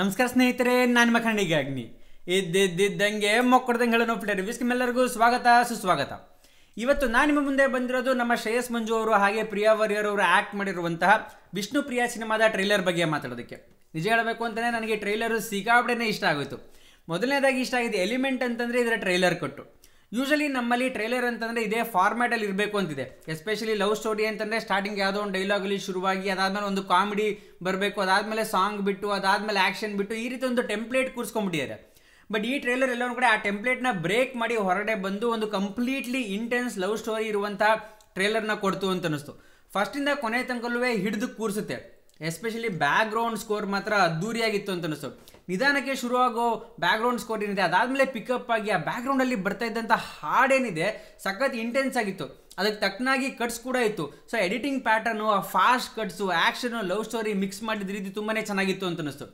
ನಮಸ್ಕಾರ ಸ್ನೇಹಿತರೆ ನಾನು ಮಖಂಡಿಗೆ ಅಗ್ನಿ ಇದ್ದಿದ್ದಂಗೆ ಮೊಕ್ಕಡ್ದಂಗೆ ಹೇಳೋ ನೋವು ಫ್ಲೇಟ್ ಎಲ್ಲರಿಗೂ ಸ್ವಾಗತ ಸುಸ್ವಾಗತ ಇವತ್ತು ನಾನು ನಿಮ್ಮ ಮುಂದೆ ಬಂದಿರೋದು ನಮ್ಮ ಶ್ರೇಯಸ್ ಮಂಜು ಅವರು ಹಾಗೆ ಪ್ರಿಯಾ ವರ್ಯರ್ ಅವರು ಆ್ಯಕ್ಟ್ ಮಾಡಿರುವಂತಹ ವಿಷ್ಣು ಪ್ರಿಯಾ ಸಿನಿಮಾದ ಟ್ರೈಲರ್ ಬಗ್ಗೆ ಮಾತಾಡೋದಕ್ಕೆ ನಿಜ ಹೇಳಬೇಕು ಅಂತಲೇ ನನಗೆ ಟ್ರೈಲರು ಸಿಗಾಬಡೇ ಇಷ್ಟ ಆಗೋಯಿತು ಮೊದಲನೇದಾಗಿ ಇಷ್ಟ ಆಗಿದೆ ಎಲಿಮೆಂಟ್ ಅಂತಂದರೆ ಇದರ ಟ್ರೈಲರ್ ಕೊಟ್ಟು ಯೂಶಲಿ ನಮ್ಮಲ್ಲಿ ಟ್ರೈಲರ್ ಅಂತಂದರೆ ಇದೇ ಫಾರ್ಮ್ಯಾಟಲ್ಲಿ ಇರಬೇಕು ಅಂತಿದೆ ಎಸ್ಪೆಷಲಿ ಲವ್ ಸ್ಟೋರಿ ಅಂತಂದರೆ ಸ್ಟಾರ್ಟಿಂಗ್ ಯಾವುದೋ ಒಂದು ಅಲ್ಲಿ ಶುರುವಾಗಿ ಅದಾದಮೇಲೆ ಒಂದು ಕಾಮಿಡಿ ಬರಬೇಕು ಅದಾದಮೇಲೆ ಸಾಂಗ್ ಬಿಟ್ಟು ಅದಾದಮೇಲೆ ಆ್ಯಕ್ಷನ್ ಬಿಟ್ಟು ಈ ರೀತಿ ಒಂದು ಟೆಂಪ್ಲೇಟ್ ಕೂರಿಸ್ಕೊಂಡ್ಬಿಟ್ಟಿದ್ದಾರೆ ಬಟ್ ಈ ಟ್ರೇಲರ್ ಒಂದು ಕೂಡ ಆ ಟೆಂಪ್ಲೇಟ್ನ ಬ್ರೇಕ್ ಮಾಡಿ ಹೊರಗಡೆ ಬಂದು ಒಂದು ಕಂಪ್ಲೀಟ್ಲಿ ಇಂಟೆನ್ಸ್ ಲವ್ ಸ್ಟೋರಿ ಇರುವಂಥ ಟ್ರೇಲರ್ನ ಕೊಡ್ತು ಅಂತ ಅನ್ನಿಸ್ತು ಫಸ್ಟಿಂದ ಕೊನೆ ತನಕಲ್ಲೂ ಹಿಡಿದು ಕೂರಿಸುತ್ತೆ ಎಸ್ಪೆಷಲಿ ಬ್ಯಾಕ್ ಗ್ರೌಂಡ್ ಸ್ಕೋರ್ ಮಾತ್ರ ಅದ್ದೂರಿಯಾಗಿತ್ತು ಅಂತ ಅನಿಸ್ತು ನಿಧಾನಕ್ಕೆ ಶುರುವಾಗೋ ಬ್ಯಾಕ್ ಗ್ರೌಂಡ್ ಸ್ಕೋರ್ ಏನಿದೆ ಅದಾದಮೇಲೆ ಪಿಕಪ್ ಆಗಿ ಆ ಬ್ಯಾಕ್ ಗ್ರೌಂಡಲ್ಲಿ ಬರ್ತಾ ಇದ್ದಂಥ ಹಾಡೇನಿದೆ ಸಖತ್ ಇಂಟೆನ್ಸ್ ಆಗಿತ್ತು ಅದಕ್ಕೆ ತಕ್ಕನಾಗಿ ಕಟ್ಸ್ ಕೂಡ ಇತ್ತು ಸೊ ಎಡಿಟಿಂಗ್ ಪ್ಯಾಟರ್ನು ಆ fast cuts action love story mix ಮಾಡಿದ ರೀತಿ ತುಂಬಾ ಚೆನ್ನಾಗಿತ್ತು ಅಂತ ಅನಿಸ್ತು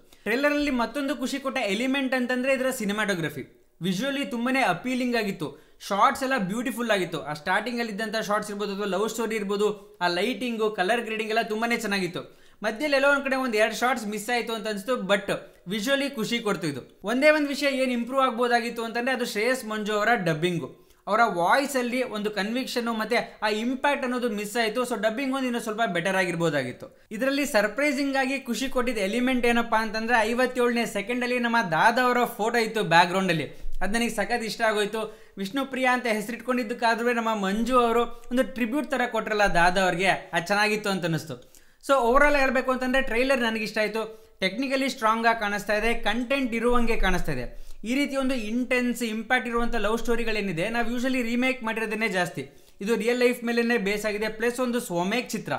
ಅಲ್ಲಿ ಮತ್ತೊಂದು ಖುಷಿ ಕೊಟ್ಟ ಎಲಿಮೆಂಟ್ ಅಂತಂದರೆ ಇದರ ಸಿನಿಮಾಟೋಗ್ರಫಿ ವಿಜುವಲಿ ತುಂಬಾ ಅಪೀಲಿಂಗ್ ಆಗಿತ್ತು ಶಾರ್ಟ್ಸ್ ಎಲ್ಲ ಬ್ಯೂಟಿಫುಲ್ ಆಗಿತ್ತು ಆ ಸ್ಟಾರ್ಟಿಂಗಲ್ಲಿದ್ದಂಥ ಶಾರ್ಟ್ಸ್ ಇರ್ಬೋದು ಅಥವಾ ಲವ್ ಸ್ಟೋರಿ ಇರ್ಬೋದು ಆ ಲೈಟಿಂಗು ಕಲರ್ ಗ್ರೇಡಿಂಗ್ ಎಲ್ಲ ತುಂಬಾ ಚೆನ್ನಾಗಿತ್ತು ಮಧ್ಯದಲ್ಲಿ ಎಲ್ಲೋ ಒಂದು ಕಡೆ ಒಂದು ಎರಡು ಶಾರ್ಟ್ಸ್ ಮಿಸ್ ಆಯಿತು ಅಂತ ಅನಿಸ್ತು ಬಟ್ ವಿಜುವಲಿ ಖುಷಿ ಕೊಡ್ತು ಇದು ಒಂದೇ ಒಂದು ವಿಷಯ ಏನು ಇಂಪ್ರೂವ್ ಆಗ್ಬೋದಾಗಿತ್ತು ಅಂತಂದರೆ ಅದು ಶ್ರೇಯಸ್ ಮಂಜು ಅವರ ಡಬ್ಬಿಂಗು ಅವರ ವಾಯ್ಸಲ್ಲಿ ಒಂದು ಕನ್ವಿಕ್ಷನ್ನು ಮತ್ತು ಆ ಇಂಪ್ಯಾಕ್ಟ್ ಅನ್ನೋದು ಮಿಸ್ ಆಯಿತು ಸೊ ಡಬ್ಬಿಂಗ್ ಒಂದು ಇನ್ನೂ ಸ್ವಲ್ಪ ಬೆಟರ್ ಆಗಿರ್ಬೋದಾಗಿತ್ತು ಇದರಲ್ಲಿ ಸರ್ಪ್ರೈಸಿಂಗ್ ಆಗಿ ಖುಷಿ ಕೊಟ್ಟಿದ್ದ ಎಲಿಮೆಂಟ್ ಏನಪ್ಪಾ ಅಂತಂದರೆ ಐವತ್ತೇಳನೇ ಸೆಕೆಂಡಲ್ಲಿ ನಮ್ಮ ದಾದವರ ಫೋಟೋ ಇತ್ತು ಬ್ಯಾಕ್ಗ್ರೌಂಡಲ್ಲಿ ಅದು ನನಗೆ ಸಖತ್ ಇಷ್ಟ ಆಗೋಯ್ತು ಪ್ರಿಯಾ ಅಂತ ಹೆಸರಿಟ್ಕೊಂಡಿದ್ದಕ್ಕಾದ್ರೂ ನಮ್ಮ ಮಂಜು ಅವರು ಒಂದು ಟ್ರಿಬ್ಯೂಟ್ ಥರ ಕೊಟ್ರಲ್ಲ ದಾದಾ ಅವ್ರಿಗೆ ಅದು ಚೆನ್ನಾಗಿತ್ತು ಅಂತ ಅನಿಸ್ತು ಸೊ ಓವರಾಲ್ ಹೇಳಬೇಕು ಅಂತಂದರೆ ಟ್ರೈಲರ್ ನನಗಿಷ್ಟ ಆಯಿತು ಟೆಕ್ನಿಕಲಿ ಸ್ಟ್ರಾಂಗಾಗಿ ಕಾಣಿಸ್ತಾ ಇದೆ ಕಂಟೆಂಟ್ ಇರುವಂಗೆ ಕಾಣಿಸ್ತಾ ಇದೆ ಈ ರೀತಿ ಒಂದು ಇಂಟೆನ್ಸ್ ಇಂಪ್ಯಾಕ್ಟ್ ಇರುವಂಥ ಲವ್ ಸ್ಟೋರಿಗಳೇನಿದೆ ನಾವು ಯೂಶಲಿ ರೀಮೇಕ್ ಮಾಡಿರೋದನ್ನೇ ಜಾಸ್ತಿ ಇದು ರಿಯಲ್ ಲೈಫ್ ಮೇಲೇ ಬೇಸ್ ಆಗಿದೆ ಪ್ಲಸ್ ಒಂದು ಸ್ವಮೇಕ್ ಚಿತ್ರ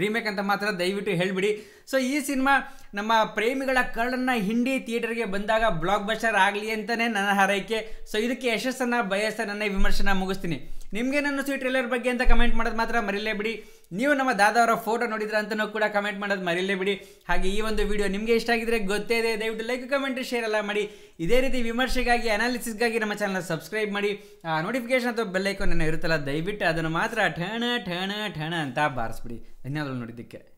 ರೀಮೇಕ್ ಅಂತ ಮಾತ್ರ ದಯವಿಟ್ಟು ಹೇಳಿಬಿಡಿ ಸೊ ಈ ಸಿನಿಮಾ ನಮ್ಮ ಪ್ರೇಮಿಗಳ ಕಳ್ಳನ್ನು ಹಿಂಡಿ ಥಿಯೇಟರ್ಗೆ ಬಂದಾಗ ಬ್ಲಾಕ್ ಬಸ್ಟರ್ ಆಗಲಿ ಅಂತಲೇ ನನ್ನ ಹಾರೈಕೆ ಸೊ ಇದಕ್ಕೆ ಯಶಸ್ಸನ್ನು ಬಯಸ ನನ್ನ ವಿಮರ್ಶನ ಮುಗಿಸ್ತೀನಿ ನನ್ನ ಈ ಟ್ರೇಲರ್ ಬಗ್ಗೆ ಅಂತ ಕಮೆಂಟ್ ಮಾಡೋದು ಮಾತ್ರ ಮರಿಲೇ ಬಿಡಿ ನೀವು ನಮ್ಮ ದಾದಾವರ ಫೋಟೋ ನೋಡಿದ್ರ ಅಂತಲೂ ಕೂಡ ಕಮೆಂಟ್ ಮಾಡೋದು ಮರಿಲೇ ಬಿಡಿ ಹಾಗೆ ಈ ಒಂದು ವಿಡಿಯೋ ನಿಮಗೆ ಇಷ್ಟ ಆಗಿದ್ರೆ ಗೊತ್ತೇ ಇದೆ ದಯವಿಟ್ಟು ಲೈಕ್ ಕಮೆಂಟ್ ಶೇರ್ ಎಲ್ಲ ಮಾಡಿ ಇದೇ ರೀತಿ ವಿಮರ್ಶೆಗಾಗಿ ಅನಾಲಿಸಿಸ್ಗಾಗಿ ನಮ್ಮ ಚಾನಲ್ ಸಬ್ಸ್ಕ್ರೈಬ್ ಮಾಡಿ ಆ ನೋಟಿಫಿಕೇಶನ್ ಅಥವಾ ಬೆಲ್ಲೈಕೋನ್ ಇರುತ್ತಲ್ಲ ದಯವಿಟ್ಟು ಅದನ್ನು ಮಾತ್ರ ಠಣ ಠಣ ಠಣ ಅಂತ ಬಾರಿಸ್ಬಿಡಿ ಧನ್ಯವಾದಗಳು ನೋಡಿದ್ದಕ್ಕೆ